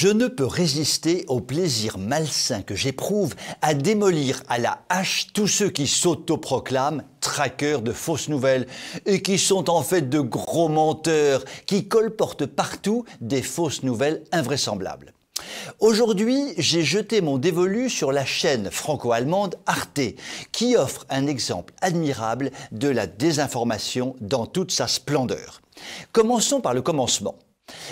Je ne peux résister au plaisir malsain que j'éprouve à démolir à la hache tous ceux qui s'autoproclament traqueurs de fausses nouvelles et qui sont en fait de gros menteurs qui colportent partout des fausses nouvelles invraisemblables. Aujourd'hui, j'ai jeté mon dévolu sur la chaîne franco-allemande Arte, qui offre un exemple admirable de la désinformation dans toute sa splendeur. Commençons par le commencement.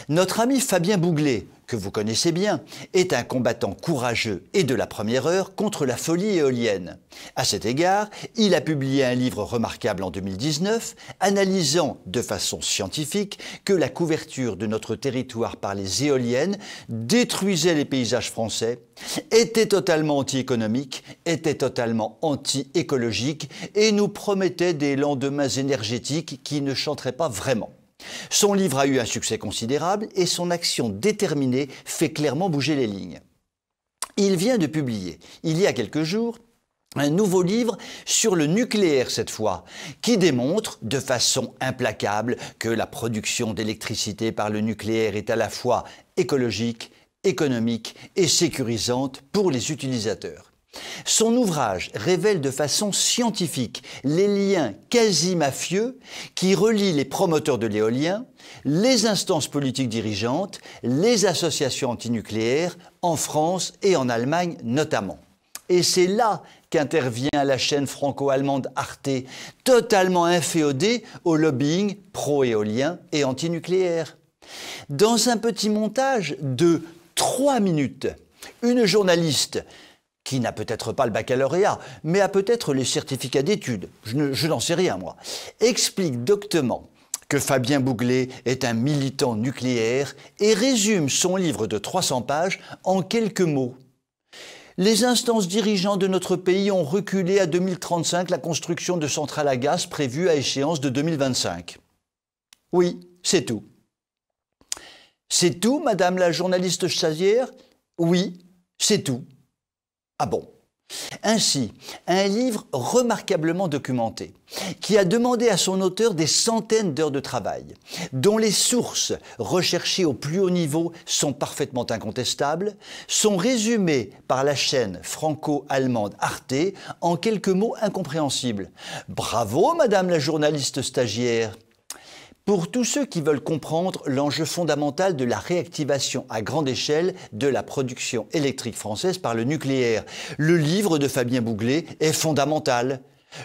Notre ami Fabien Bouglet, que vous connaissez bien, est un combattant courageux et de la première heure contre la folie éolienne. À cet égard, il a publié un livre remarquable en 2019, analysant de façon scientifique que la couverture de notre territoire par les éoliennes détruisait les paysages français, était totalement anti-économique, était totalement anti-écologique et nous promettait des lendemains énergétiques qui ne chanteraient pas vraiment. Son livre a eu un succès considérable et son action déterminée fait clairement bouger les lignes. Il vient de publier, il y a quelques jours, un nouveau livre sur le nucléaire cette fois, qui démontre de façon implacable que la production d'électricité par le nucléaire est à la fois écologique, économique et sécurisante pour les utilisateurs. Son ouvrage révèle de façon scientifique les liens quasi-mafieux qui relient les promoteurs de l'éolien, les instances politiques dirigeantes, les associations antinucléaires, en France et en Allemagne notamment. Et c'est là qu'intervient la chaîne franco-allemande Arte, totalement inféodée au lobbying pro-éolien et antinucléaire. Dans un petit montage de 3 minutes, une journaliste qui n'a peut-être pas le baccalauréat, mais a peut-être les certificats d'études, je n'en sais rien moi, explique doctement que Fabien Bouglet est un militant nucléaire et résume son livre de 300 pages en quelques mots. Les instances dirigeantes de notre pays ont reculé à 2035 la construction de centrales à gaz prévues à échéance de 2025. Oui, c'est tout. C'est tout, Madame la journaliste Chazière Oui, c'est tout. Ah bon ainsi, un livre remarquablement documenté, qui a demandé à son auteur des centaines d'heures de travail, dont les sources recherchées au plus haut niveau sont parfaitement incontestables, sont résumées par la chaîne franco-allemande Arte en quelques mots incompréhensibles. Bravo, Madame la journaliste stagiaire pour tous ceux qui veulent comprendre l'enjeu fondamental de la réactivation à grande échelle de la production électrique française par le nucléaire, le livre de Fabien Bouglet est fondamental.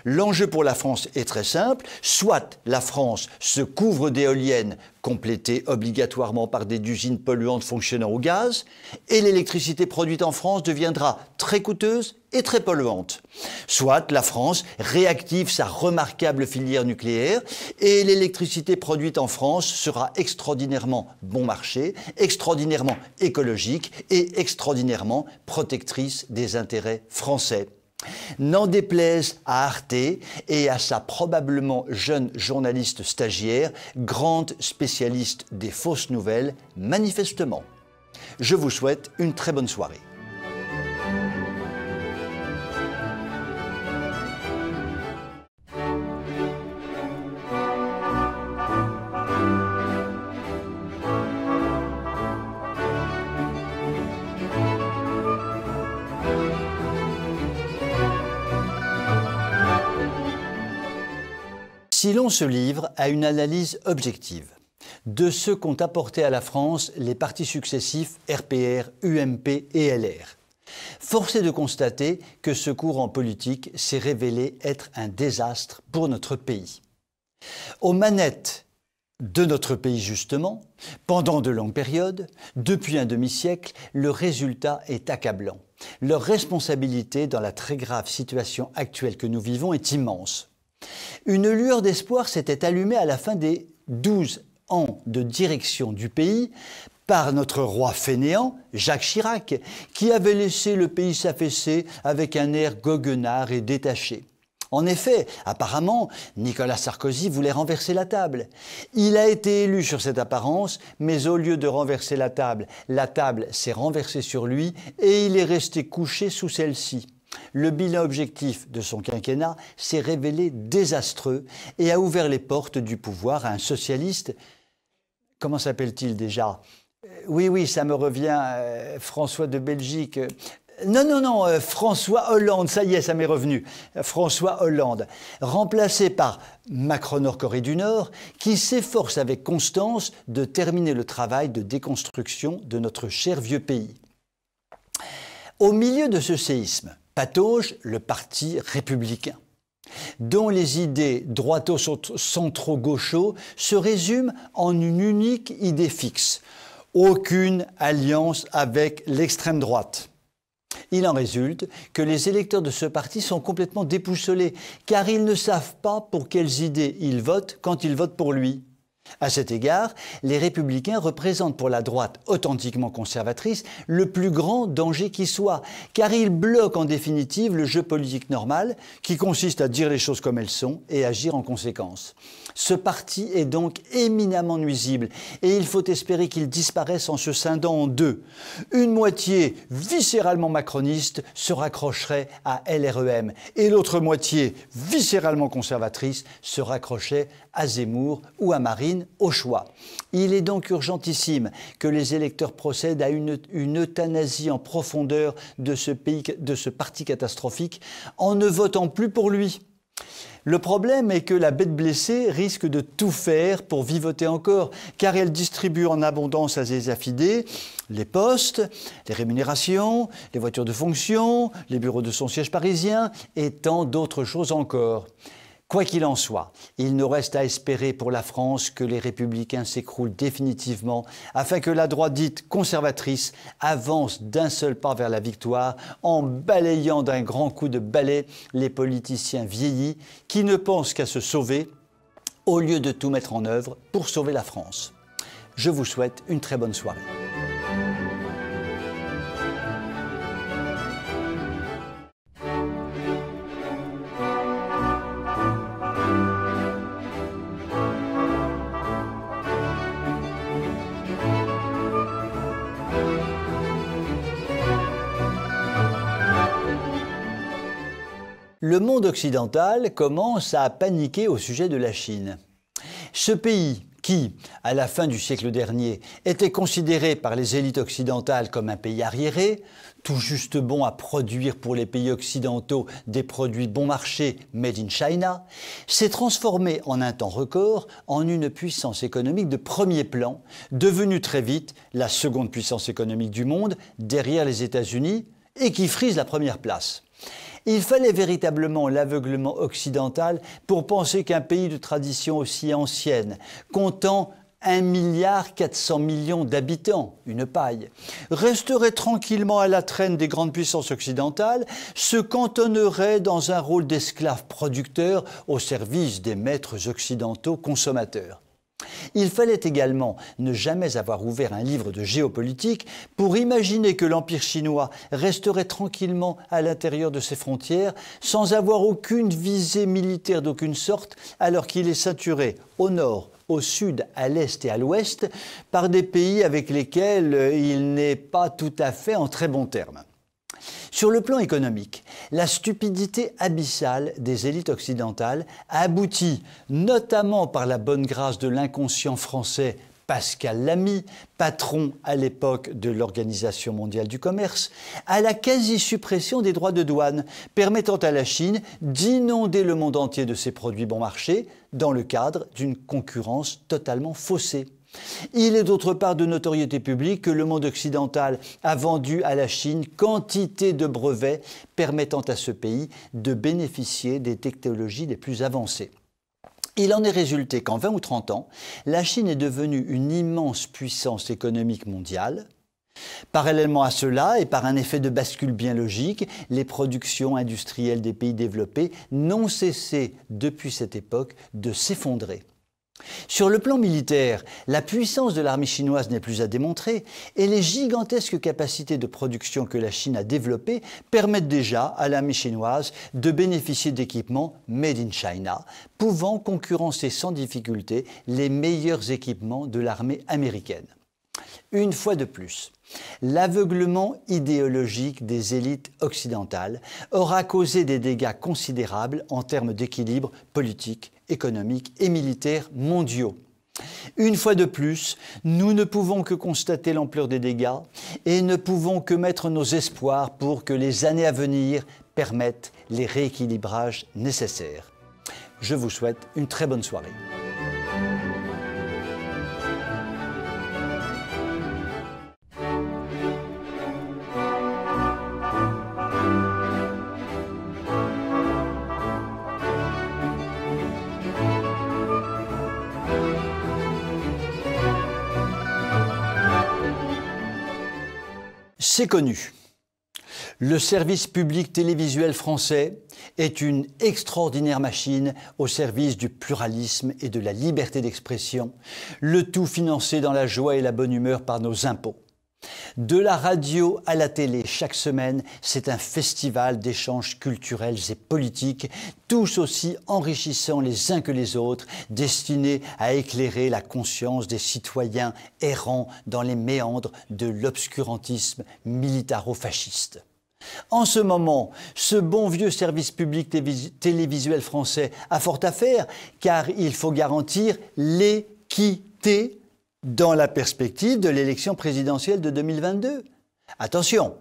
L'enjeu pour la France est très simple. Soit la France se couvre d'éoliennes complétées obligatoirement par des usines polluantes fonctionnant au gaz, et l'électricité produite en France deviendra très coûteuse et très polluante. Soit la France réactive sa remarquable filière nucléaire et l'électricité produite en France sera extraordinairement bon marché, extraordinairement écologique et extraordinairement protectrice des intérêts français. N'en déplaise à Arte et à sa probablement jeune journaliste stagiaire, grande spécialiste des fausses nouvelles, manifestement. Je vous souhaite une très bonne soirée. se livre à une analyse objective de ce qu'ont apporté à la France les partis successifs RPR, UMP et LR. Force est de constater que ce courant politique s'est révélé être un désastre pour notre pays. Aux manettes de notre pays justement, pendant de longues périodes, depuis un demi-siècle, le résultat est accablant. Leur responsabilité dans la très grave situation actuelle que nous vivons est immense. Une lueur d'espoir s'était allumée à la fin des douze ans de direction du pays par notre roi fainéant, Jacques Chirac, qui avait laissé le pays s'affaisser avec un air goguenard et détaché. En effet, apparemment, Nicolas Sarkozy voulait renverser la table. Il a été élu sur cette apparence, mais au lieu de renverser la table, la table s'est renversée sur lui et il est resté couché sous celle-ci. Le bilan objectif de son quinquennat s'est révélé désastreux et a ouvert les portes du pouvoir à un socialiste, comment s'appelle-t-il déjà euh, Oui, oui, ça me revient, euh, François de Belgique. Non, non, non, euh, François Hollande, ça y est, ça m'est revenu. François Hollande, remplacé par Macron nord Corée du Nord, qui s'efforce avec constance de terminer le travail de déconstruction de notre cher vieux pays. Au milieu de ce séisme, patauge le parti républicain, dont les idées droito centro gaucho se résument en une unique idée fixe aucune alliance avec l'extrême droite. Il en résulte que les électeurs de ce parti sont complètement dépoussolés car ils ne savent pas pour quelles idées ils votent quand ils votent pour lui. À cet égard, les républicains représentent pour la droite authentiquement conservatrice le plus grand danger qui soit, car ils bloquent en définitive le jeu politique normal qui consiste à dire les choses comme elles sont et agir en conséquence. Ce parti est donc éminemment nuisible et il faut espérer qu'il disparaisse en se scindant en deux. Une moitié viscéralement macroniste se raccrocherait à LREM et l'autre moitié viscéralement conservatrice se raccrocherait à Zemmour ou à Marine au choix. Il est donc urgentissime que les électeurs procèdent à une, euthanasie en profondeur de ce, de ce parti catastrophique en ne votant plus pour lui. Le problème est que la bête blessée risque de tout faire pour vivoter encore, car elle distribue en abondance à ses affidés les postes, les rémunérations, les voitures de fonction, les bureaux de son siège parisien et tant d'autres choses encore. Quoi qu'il en soit, il nous reste à espérer pour la France que les républicains s'écroulent définitivement afin que la droite dite conservatrice avance d'un seul pas vers la victoire en balayant d'un grand coup de balai les politiciens vieillis qui ne pensent qu'à se sauver au lieu de tout mettre en œuvre pour sauver la France. Je vous souhaite une très bonne soirée. le monde occidental commence à paniquer au sujet de la Chine. Ce pays, qui, à la fin du siècle dernier, était considéré par les élites occidentales comme un pays arriéré, tout juste bon à produire pour les pays occidentaux des produits bon marché made in China, s'est transformé en un temps record en une puissance économique de premier plan, devenue très vite la seconde puissance économique du monde derrière les États-Unis et qui frise la première place. Il fallait véritablement l'aveuglement occidental pour penser qu'un pays de tradition aussi ancienne, comptant 1 milliard millions d'habitants, une paille, resterait tranquillement à la traîne des grandes puissances occidentales, se cantonnerait dans un rôle d'esclave producteur au service des maîtres occidentaux consommateurs. Il fallait également ne jamais avoir ouvert un livre de géopolitique pour imaginer que l'Empire chinois resterait tranquillement à l'intérieur de ses frontières sans avoir aucune visée militaire d'aucune sorte alors qu'il est ceinturé au nord, au sud, à l'est et à l'ouest par des pays avec lesquels il n'est pas tout à fait en très bon terme. Sur le plan économique, la stupidité abyssale des élites occidentales a abouti, notamment par la bonne grâce de l'inconscient français Pascal Lamy, patron à l'époque de l'Organisation mondiale du commerce, à la quasi-suppression des droits de douane, permettant à la Chine d'inonder le monde entier de ses produits bon marché dans le cadre d'une concurrence totalement faussée. Il est d'autre part de notoriété publique que le monde occidental a vendu à la Chine quantité de brevets permettant à ce pays de bénéficier des technologies les plus avancées. Il en est résulté qu'en 20 ou 30 ans, la Chine est devenue une immense puissance économique mondiale, Parallèlement à cela, et par un effet de bascule bien logique, les productions industrielles des pays développés n'ont cessé depuis cette époque de s'effondrer sur le plan militaire, la puissance de l'armée chinoise n'est plus à démontrer et les gigantesques capacités de production que la Chine a développées permettent déjà à l'armée chinoise de bénéficier d'équipements made in China, pouvant concurrencer sans difficulté les meilleurs équipements de l'armée américaine. Une fois de plus, l'aveuglement idéologique des élites occidentales aura causé des dégâts considérables en termes d'équilibre politique, économique et militaire mondiaux. Une fois de plus, nous ne pouvons que constater l'ampleur des dégâts et ne pouvons que mettre nos espoirs pour que les années à venir permettent les rééquilibrages nécessaires. Je vous souhaite une très bonne soirée. C'est connu. Le service public télévisuel français est une extraordinaire machine au service du pluralisme et de la liberté d'expression, le tout financé dans la joie et la bonne humeur par nos impôts. De la radio à la télé, chaque semaine, c'est un festival d'échanges culturels et politiques, tous aussi enrichissants les uns que les autres, destinés à éclairer la conscience des citoyens errants dans les méandres de l'obscurantisme militaro-fasciste. En ce moment, ce bon vieux service public télévisuel français a fort à faire, car il faut garantir l'équité dans la perspective de l'élection présidentielle de 2022. Attention,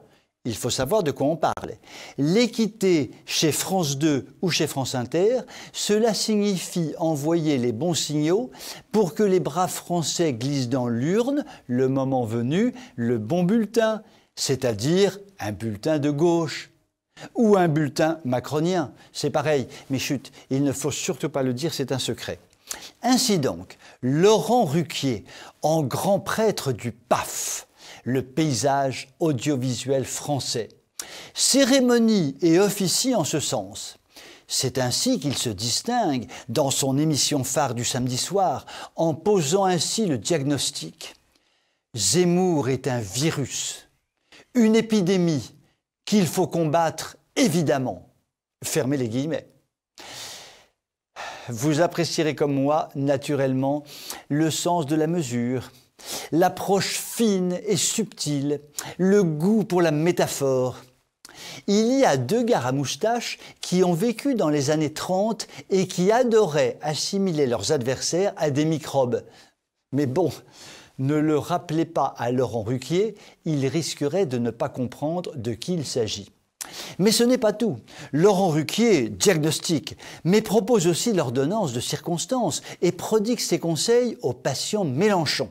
il faut savoir de quoi on parle. L'équité chez France 2 ou chez France Inter, cela signifie envoyer les bons signaux pour que les bras français glissent dans l'urne, le moment venu, le bon bulletin, c'est-à-dire un bulletin de gauche ou un bulletin macronien. C'est pareil, mais chut, il ne faut surtout pas le dire, c'est un secret. Ainsi donc, Laurent Ruquier, en grand prêtre du PAF, le paysage audiovisuel français. Cérémonie et officie en ce sens. C'est ainsi qu'il se distingue dans son émission phare du samedi soir, en posant ainsi le diagnostic. Zemmour est un virus, une épidémie qu'il faut combattre évidemment. Fermez les guillemets vous apprécierez comme moi, naturellement, le sens de la mesure, l'approche fine et subtile, le goût pour la métaphore. Il y a deux gars à moustache qui ont vécu dans les années 30 et qui adoraient assimiler leurs adversaires à des microbes. Mais bon, ne le rappelez pas à Laurent Ruquier, il risquerait de ne pas comprendre de qui il s'agit. Mais ce n'est pas tout. Laurent Ruquier diagnostique, mais propose aussi l'ordonnance de circonstance et prodigue ses conseils aux patients Mélenchon.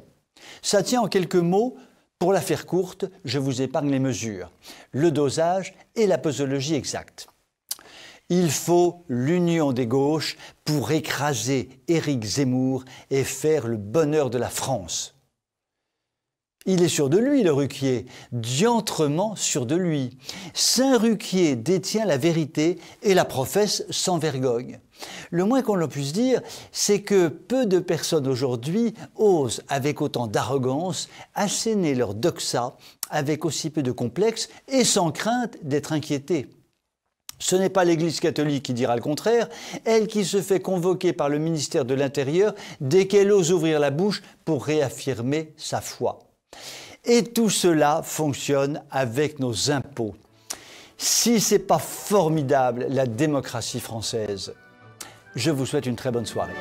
Ça tient en quelques mots pour la faire courte, je vous épargne les mesures, le dosage et la posologie exacte. Il faut l'union des gauches pour écraser Éric Zemmour et faire le bonheur de la France. Il est sûr de lui, le Ruquier, diantrement sûr de lui. Saint Ruquier détient la vérité et la professe sans vergogne. Le moins qu'on en puisse dire, c'est que peu de personnes aujourd'hui osent, avec autant d'arrogance, asséner leur doxa avec aussi peu de complexe et sans crainte d'être inquiétées. Ce n'est pas l'Église catholique qui dira le contraire, elle qui se fait convoquer par le ministère de l'Intérieur dès qu'elle ose ouvrir la bouche pour réaffirmer sa foi. Et tout cela fonctionne avec nos impôts. Si ce n'est pas formidable la démocratie française, je vous souhaite une très bonne soirée.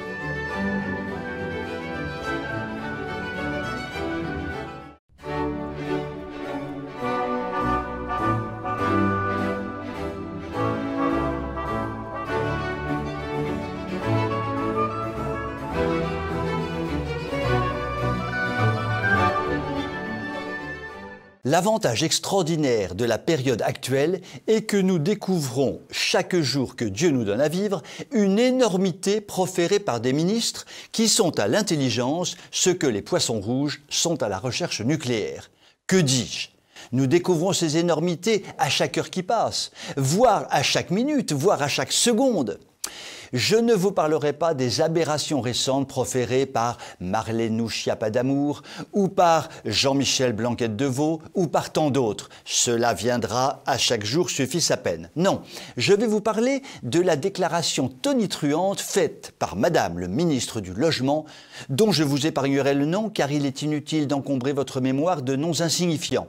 L'avantage extraordinaire de la période actuelle est que nous découvrons chaque jour que Dieu nous donne à vivre une énormité proférée par des ministres qui sont à l'intelligence ce que les poissons rouges sont à la recherche nucléaire. Que dis-je nous découvrons ces énormités à chaque heure qui passe, voire à chaque minute, voire à chaque seconde. Je ne vous parlerai pas des aberrations récentes proférées par Marlène Nouchia d'Amour ou par Jean-Michel blanquette Vaux ou par tant d'autres. Cela viendra à chaque jour suffit sa peine. Non, je vais vous parler de la déclaration tonitruante faite par Madame le ministre du Logement, dont je vous épargnerai le nom car il est inutile d'encombrer votre mémoire de noms insignifiants,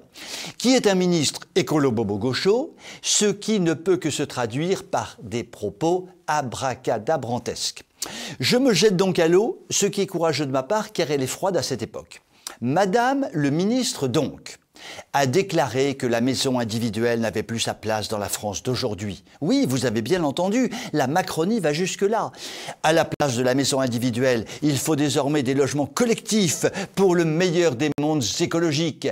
qui est un ministre écolo-bobo-gaucho, ce qui ne peut que se traduire par des propos abracadabrantesque. Je me jette donc à l'eau, ce qui est courageux de ma part car elle est froide à cette époque. Madame le ministre donc a déclaré que la maison individuelle n'avait plus sa place dans la France d'aujourd'hui. Oui, vous avez bien entendu, la Macronie va jusque-là. À la place de la maison individuelle, il faut désormais des logements collectifs pour le meilleur des mondes écologiques.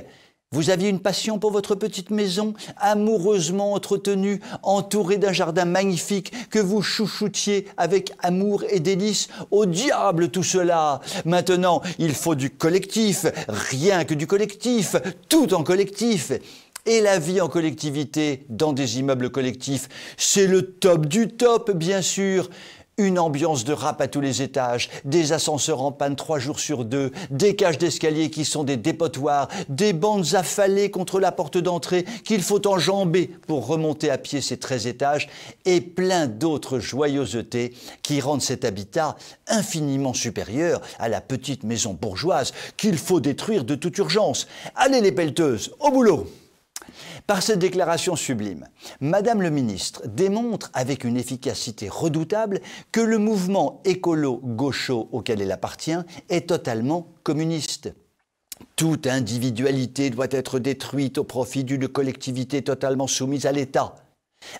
Vous aviez une passion pour votre petite maison, amoureusement entretenue, entourée d'un jardin magnifique que vous chouchoutiez avec amour et délices. Au diable tout cela Maintenant, il faut du collectif, rien que du collectif, tout en collectif et la vie en collectivité dans des immeubles collectifs. C'est le top du top, bien sûr, une ambiance de rap à tous les étages, des ascenseurs en panne trois jours sur deux, des cages d'escalier qui sont des dépotoirs, des bandes affalées contre la porte d'entrée qu'il faut enjamber pour remonter à pied ces 13 étages, et plein d'autres joyeusetés qui rendent cet habitat infiniment supérieur à la petite maison bourgeoise qu'il faut détruire de toute urgence. Allez les pelleteuses, au boulot par cette déclaration sublime, Madame le ministre démontre avec une efficacité redoutable que le mouvement écolo-gaucho auquel elle appartient est totalement communiste. Toute individualité doit être détruite au profit d'une collectivité totalement soumise à l'État.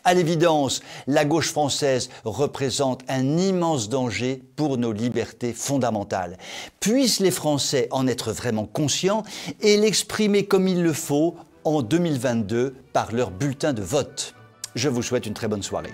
À l'évidence, la gauche française représente un immense danger pour nos libertés fondamentales. Puissent les Français en être vraiment conscients et l'exprimer comme il le faut en 2022 par leur bulletin de vote. Je vous souhaite une très bonne soirée.